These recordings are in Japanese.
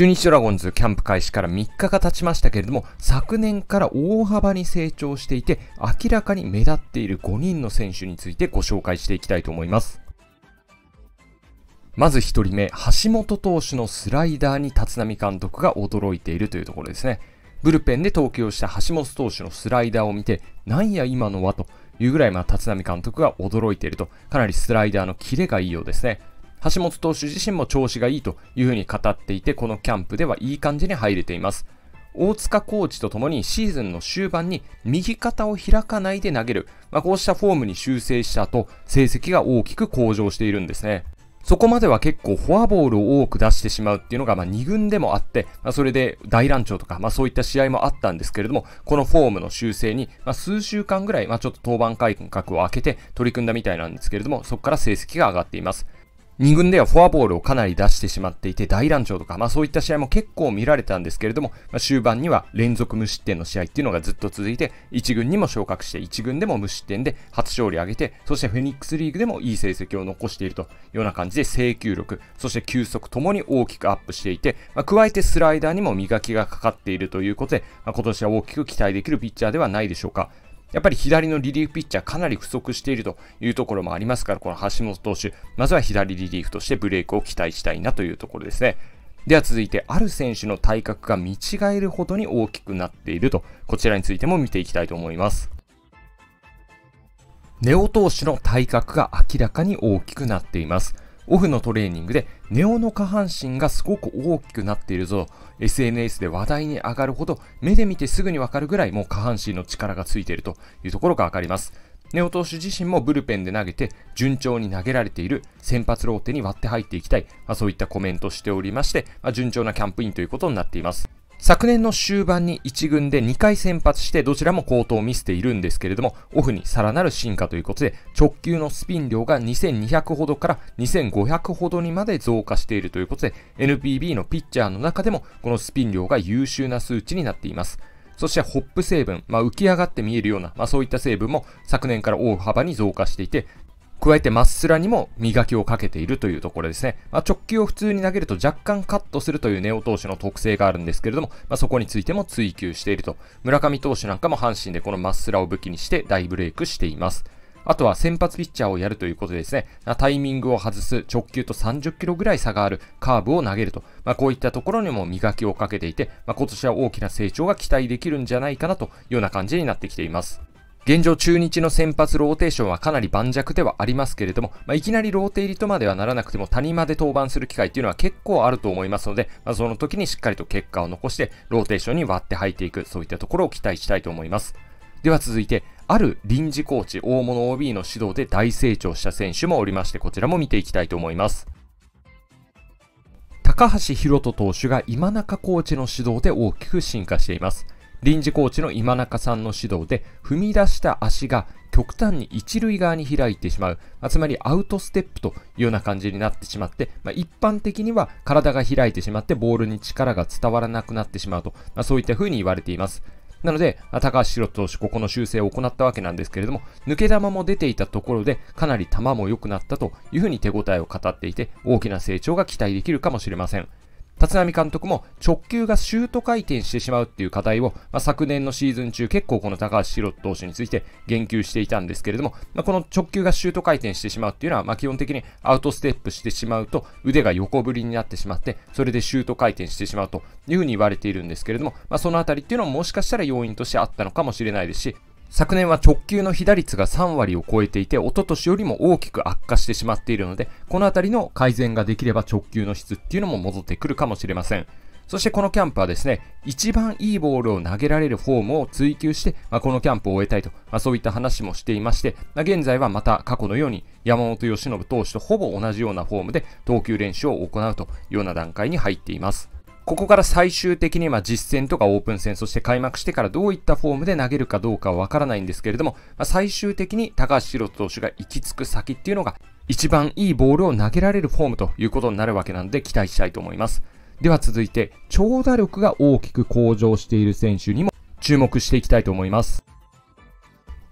中日ドラゴンズキャンプ開始から3日が経ちましたけれども、昨年から大幅に成長していて、明らかに目立っている5人の選手についてご紹介していきたいと思います。まず1人目、橋本投手のスライダーに立浪監督が驚いているというところですね。ブルペンで投球をした橋本投手のスライダーを見て、なんや今のはというぐらい、まあ、立浪監督が驚いていると、かなりスライダーのキレがいいようですね。橋本投手自身も調子がいいというふうに語っていて、このキャンプではいい感じに入れています。大塚コーチとともにシーズンの終盤に右肩を開かないで投げる、まあ、こうしたフォームに修正した後、成績が大きく向上しているんですね。そこまでは結構フォアボールを多く出してしまうっていうのが、まあ、2軍でもあって、まあ、それで大乱調とか、まあ、そういった試合もあったんですけれども、このフォームの修正に、まあ、数週間ぐらい、まあ、ちょっと登板間隔を空けて取り組んだみたいなんですけれども、そこから成績が上がっています。2軍ではフォアボールをかなり出してしまっていて大乱調とか、まあそういった試合も結構見られたんですけれども、まあ、終盤には連続無失点の試合っていうのがずっと続いて、1軍にも昇格して、1軍でも無失点で初勝利を挙げて、そしてフェニックスリーグでもいい成績を残しているというような感じで制球力、そして球速ともに大きくアップしていて、まあ、加えてスライダーにも磨きがかかっているということで、まあ、今年は大きく期待できるピッチャーではないでしょうか。やっぱり左のリリーフピッチャーかなり不足しているというところもありますから、この橋本投手、まずは左リリーフとしてブレイクを期待したいなというところですね。では続いて、ある選手の体格が見違えるほどに大きくなっていると、こちらについても見ていきたいと思います。ネオ投手の体格が明らかに大きくなっています。オフのトレーニングでネオの下半身がすごく大きくなっているぞ。SNS で話題に上がるほど目で見てすぐにわかるぐらいもう下半身の力がついているというところがわかります。ネオ投手自身もブルペンで投げて順調に投げられている先発ローテに割って入っていきたい、まあ、そういったコメントしておりまして、まあ、順調なキャンプインということになっています。昨年の終盤に1軍で2回先発してどちらも好投を見せているんですけれども、オフにさらなる進化ということで、直球のスピン量が2200ほどから2500ほどにまで増加しているということで、NPB のピッチャーの中でもこのスピン量が優秀な数値になっています。そしてホップ成分、まあ、浮き上がって見えるような、まあ、そういった成分も昨年から大幅に増加していて、加えてまっすらにも磨きをかけているというところですね。まあ、直球を普通に投げると若干カットするというネオ投手の特性があるんですけれども、まあ、そこについても追求していると。村上投手なんかも阪神でこのまっすらを武器にして大ブレイクしています。あとは先発ピッチャーをやるということですね。タイミングを外す、直球と30キロぐらい差があるカーブを投げると。まあ、こういったところにも磨きをかけていて、まあ、今年は大きな成長が期待できるんじゃないかなというような感じになってきています。現状中日の先発ローテーションはかなり盤石ではありますけれども、まあ、いきなりローテ入りとまではならなくても谷間で登板する機会っていうのは結構あると思いますので、まあ、その時にしっかりと結果を残してローテーションに割って入っていく、そういったところを期待したいと思います。では続いて、ある臨時コーチ、大物 OB の指導で大成長した選手もおりまして、こちらも見ていきたいと思います。高橋宏斗投手が今中コーチの指導で大きく進化しています。臨時コーチの今中さんの指導で踏み出した足が極端に一塁側に開いてしまう、まあ、つまりアウトステップというような感じになってしまって、まあ、一般的には体が開いてしまってボールに力が伝わらなくなってしまうと、まあ、そういった風に言われています。なので、高橋宏投手、ここの修正を行ったわけなんですけれども、抜け球も出ていたところで、かなり球も良くなったというふうに手応えを語っていて、大きな成長が期待できるかもしれません。立浪監督も直球がシュート回転してしまうっていう課題を、まあ、昨年のシーズン中結構この高橋宏投手について言及していたんですけれども、まあ、この直球がシュート回転してしまうっていうのは、まあ、基本的にアウトステップしてしまうと腕が横振りになってしまって、それでシュート回転してしまうというふうに言われているんですけれども、まあ、そのあたりっていうのももしかしたら要因としてあったのかもしれないですし、昨年は直球の被打率が3割を超えていて、一昨年よりも大きく悪化してしまっているので、このあたりの改善ができれば直球の質っていうのも戻ってくるかもしれません。そしてこのキャンプはですね、一番いいボールを投げられるフォームを追求して、まあ、このキャンプを終えたいと、まあ、そういった話もしていまして、まあ、現在はまた過去のように山本由伸投手とほぼ同じようなフォームで投球練習を行うというような段階に入っています。ここから最終的にま実戦とかオープン戦、そして開幕してからどういったフォームで投げるかどうかはわからないんですけれども、ま最終的に高橋宏投手が行き着く先っていうのが、一番いいボールを投げられるフォームということになるわけなので期待したいと思います。では続いて、長打力が大きく向上している選手にも注目していきたいと思います。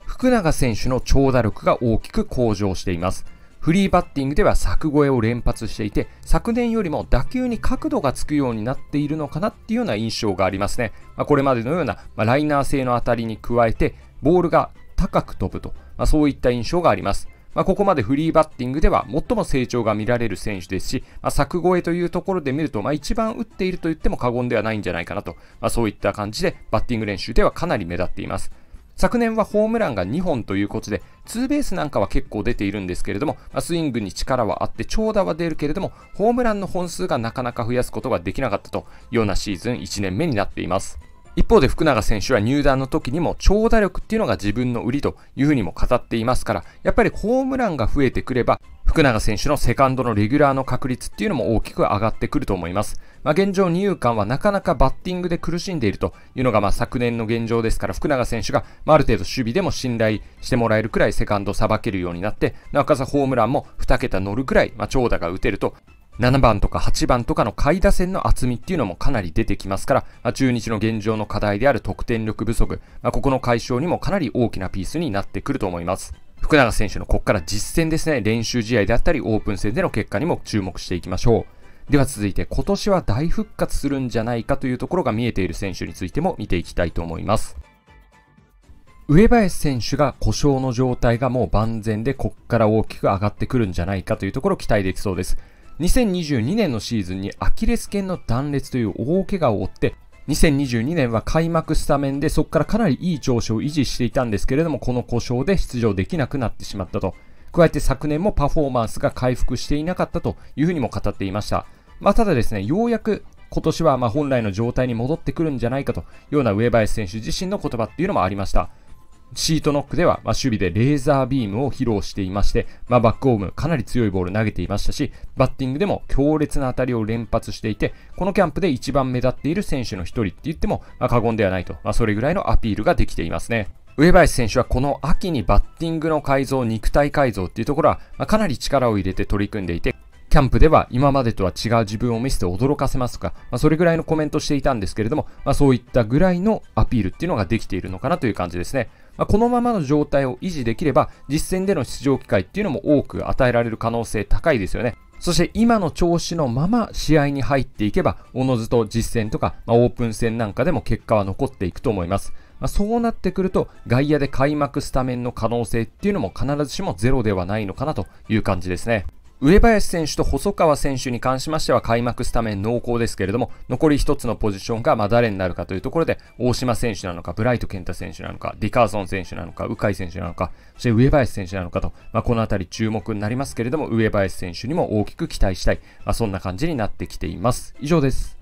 福永選手の長打力が大きく向上しています。フリーバッティングでは柵越えを連発していて、昨年よりも打球に角度がつくようになっているのかなっていうような印象がありますね。まあ、これまでのような、まあ、ライナー性の当たりに加えて、ボールが高く飛ぶと、まあ、そういった印象があります。まあ、ここまでフリーバッティングでは最も成長が見られる選手ですし、まあ、柵越えというところで見ると、まあ、一番打っていると言っても過言ではないんじゃないかなと、まあ、そういった感じでバッティング練習ではかなり目立っています。昨年はホームランが2本ということで、ツーベースなんかは結構出ているんですけれども、スイングに力はあって長打は出るけれども、ホームランの本数がなかなか増やすことができなかったというようなシーズン1年目になっています。一方で福永選手は入団の時にも長打力っていうのが自分の売りというふうにも語っていますから、やっぱりホームランが増えてくれば、福永選手のセカンドのレギュラーの確率っていうのも大きく上がってくると思います。まあ、現状二遊間はなかなかバッティングで苦しんでいるというのが、まあ、昨年の現状ですから福永選手が、まあ、ある程度守備でも信頼してもらえるくらいセカンドをさばけるようになってなおかつホームランも2桁乗るくらい、まあ、長打が打てると7番とか8番とかの下位打線の厚みっていうのもかなり出てきますから、まあ、中日の現状の課題である得点力不足、まあ、ここの解消にもかなり大きなピースになってくると思います。福永選手のここから実戦ですね、練習試合であったりオープン戦での結果にも注目していきましょう。では続いて、今年は大復活するんじゃないかというところが見えている選手についても見ていきたいと思います。上林選手が故障の状態がもう万全でこっから大きく上がってくるんじゃないかというところ期待できそうです。2022年のシーズンにアキレス腱の断裂という大怪我を負って、2022年は開幕スタメンでそこからかなりいい調子を維持していたんですけれども、この故障で出場できなくなってしまったと。加えて昨年もパフォーマンスが回復していなかったというふうにも語っていました。まあ、ただですね、ようやく今年はま本来の状態に戻ってくるんじゃないかというような上林選手自身の言葉っていうのもありました。シートノックでは、ま守備でレーザービームを披露していまして、まバックホームかなり強いボール投げていましたし、バッティングでも強烈な当たりを連発していて、このキャンプで一番目立っている選手の1人って言っても、ま過言ではないと、まそれぐらいのアピールができていますね。上林選手はこの秋にバッティングの改造、肉体改造っていうところは、まかなり力を入れて取り組んでいて、キャンプでは今までとは違う自分を見せて驚かせますとか、まあ、それぐらいのコメントしていたんですけれども、まあ、そういったぐらいのアピールっていうのができているのかなという感じですね。まあ、このままの状態を維持できれば、実戦での出場機会っていうのも多く与えられる可能性高いですよね。そして今の調子のまま試合に入っていけば、おのずと実戦とか、まあ、オープン戦なんかでも結果は残っていくと思います。まあ、そうなってくると、外野で開幕スタメンの可能性っていうのも必ずしもゼロではないのかなという感じですね。上林選手と細川選手に関しましては開幕スタメン濃厚ですけれども、残り1つのポジションがま誰になるかというところで、大島選手なのか、ブライト健太選手なのか、ディカーソン選手なのか、鵜飼選手なのか、そして上林選手なのかと、まあ、この辺り注目になりますけれども、上林選手にも大きく期待したい、まあ、そんな感じになってきています。以上です。